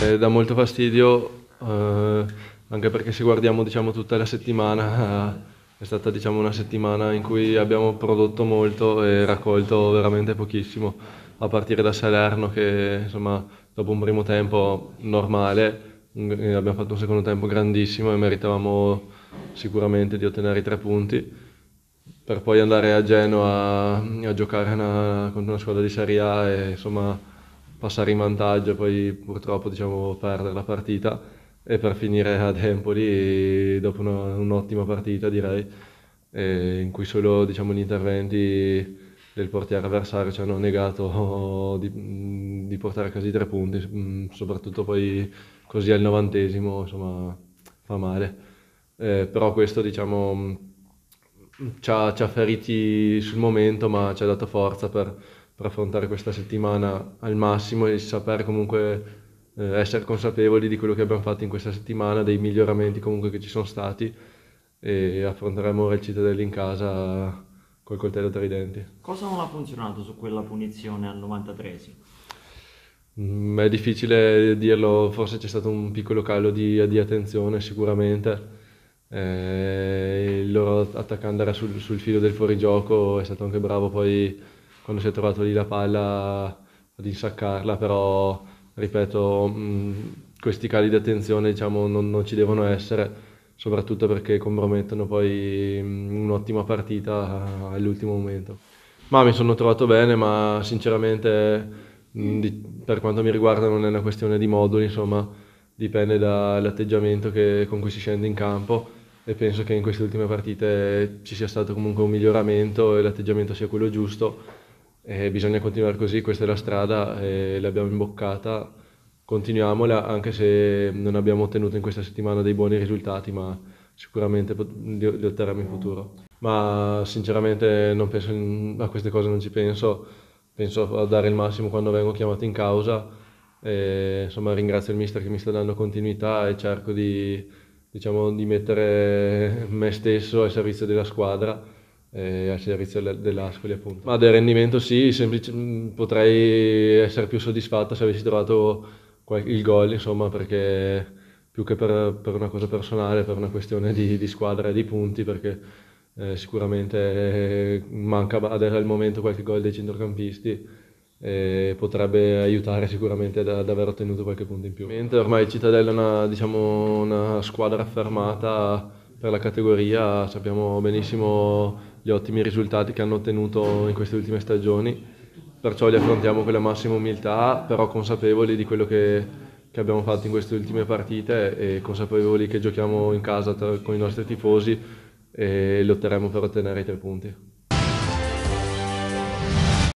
Eh, dà molto fastidio eh, anche perché se guardiamo diciamo, tutta la settimana eh, è stata diciamo, una settimana in cui abbiamo prodotto molto e raccolto veramente pochissimo, a partire da Salerno che insomma, dopo un primo tempo normale abbiamo fatto un secondo tempo grandissimo e meritavamo sicuramente di ottenere i tre punti per poi andare a Genoa a, a giocare una, contro una squadra di Serie A e insomma passare in vantaggio, e poi purtroppo diciamo, perdere la partita e per finire ad Empoli dopo una, un'ottima partita direi, eh, in cui solo diciamo, gli interventi del portiere avversario ci hanno negato di, di portare a casa i tre punti, mm, soprattutto poi così al novantesimo, insomma fa male. Eh, però questo diciamo mm, ci ha, ci ha, feriti sul momento ma ci ha dato forza per per affrontare questa settimana al massimo e sapere comunque eh, essere consapevoli di quello che abbiamo fatto in questa settimana, dei miglioramenti comunque che ci sono stati e affronteremo ora il Cittadella in casa col coltello tra i denti. Cosa non ha funzionato su quella punizione al 93? Mm, è difficile dirlo, forse c'è stato un piccolo calo di, di attenzione sicuramente. Eh, il loro attaccante era sul, sul filo del fuorigioco, è stato anche bravo poi quando si è trovato lì la palla ad insaccarla, però ripeto, mh, questi cali di attenzione diciamo, non, non, ci devono essere, soprattutto perché compromettono poi un'ottima partita all'ultimo momento. Ma mi sono trovato bene, ma sinceramente mh, di, per quanto mi riguarda non è una questione di moduli, insomma, dipende dall'atteggiamento che, con cui si scende in campo e penso che in queste ultime partite ci sia stato comunque un miglioramento e l'atteggiamento sia quello giusto eh, bisogna continuare così, questa è la strada, eh, l'abbiamo imboccata, continuamola anche se non abbiamo ottenuto in questa settimana dei buoni risultati, ma sicuramente li otterremo in futuro. Ma sinceramente in, a queste cose non ci penso, penso a dare il massimo quando vengo chiamato in causa. E, insomma ringrazio il mister che mi sta dando continuità e cerco di, diciamo, di mettere me stesso al servizio della squadra eh, al servizio dell'Ascoli appunto. Ma del rendimento sì, semplice, mm, potrei essere più soddisfatto se avessi trovato il gol insomma perché più che per, per una cosa personale, per una questione di, di squadra e di punti perché eh, sicuramente eh, manca adesso al momento qualche gol dei centrocampisti e potrebbe aiutare sicuramente ad, ad, aver ottenuto qualche punto in più. Ormai Cittadella è una, diciamo, una squadra affermata per la categoria, sappiamo benissimo gli ottimi risultati che hanno ottenuto in queste ultime stagioni, perciò li affrontiamo con la massima umiltà, però consapevoli di quello che, che abbiamo fatto in queste ultime partite e consapevoli che giochiamo in casa tra, con i nostri tifosi e lotteremo per ottenere i tre punti.